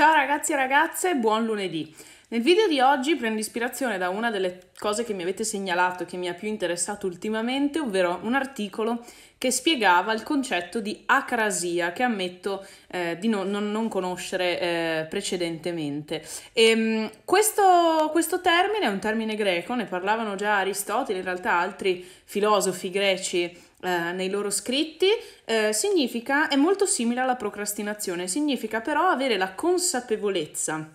Ciao ragazzi e ragazze, buon lunedì! Nel video di oggi prendo ispirazione da una delle cose che mi avete segnalato che mi ha più interessato ultimamente, ovvero un articolo che spiegava il concetto di acrasia che ammetto eh, di no, non, non, conoscere eh, precedentemente. E, ehm, questo, questo, termine è un termine greco, ne parlavano già Aristotele, in realtà altri filosofi greci. Eh, nei loro scritti eh, significa è molto simile alla procrastinazione, significa però avere la consapevolezza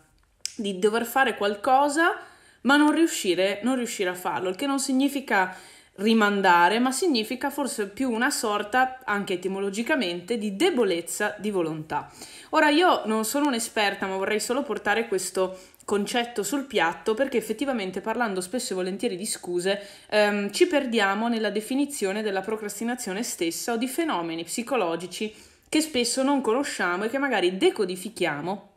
di dover fare qualcosa ma non riuscire, non riuscire a farlo, il che non significa rimandare, ma significa forse più una sorta, anche etimologicamente, di debolezza di volontà. Ora io non sono un'esperta, ma vorrei solo portare questo concetto sul piatto perché effettivamente parlando spesso e volentieri di scuse ehm, ci perdiamo nella definizione della procrastinazione stessa o di fenomeni psicologici che spesso non conosciamo e che magari decodifichiamo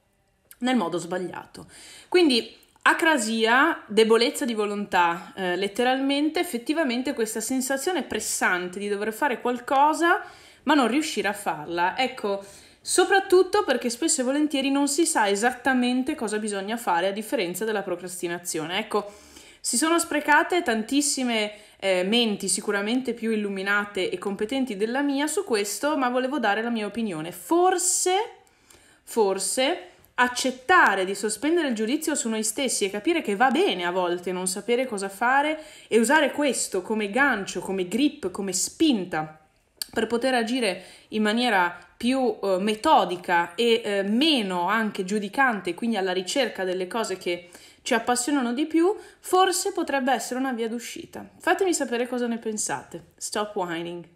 nel modo sbagliato. Quindi Acrasia, debolezza di volontà, eh, letteralmente, effettivamente questa sensazione pressante di dover fare qualcosa ma non riuscire a farla. Ecco, soprattutto perché spesso e volentieri non si sa esattamente cosa bisogna fare a differenza della procrastinazione. Ecco, si sono sprecate tantissime eh, menti sicuramente più illuminate e competenti della mia su questo, ma volevo dare la mia opinione. Forse, forse accettare di sospendere il giudizio su noi stessi e capire che va bene a volte non sapere cosa fare e usare questo come gancio, come grip, come spinta per poter agire in maniera più eh, metodica e eh, meno anche giudicante, quindi alla ricerca delle cose che ci appassionano di più, forse potrebbe essere una via d'uscita. Fatemi sapere cosa ne pensate. Stop whining.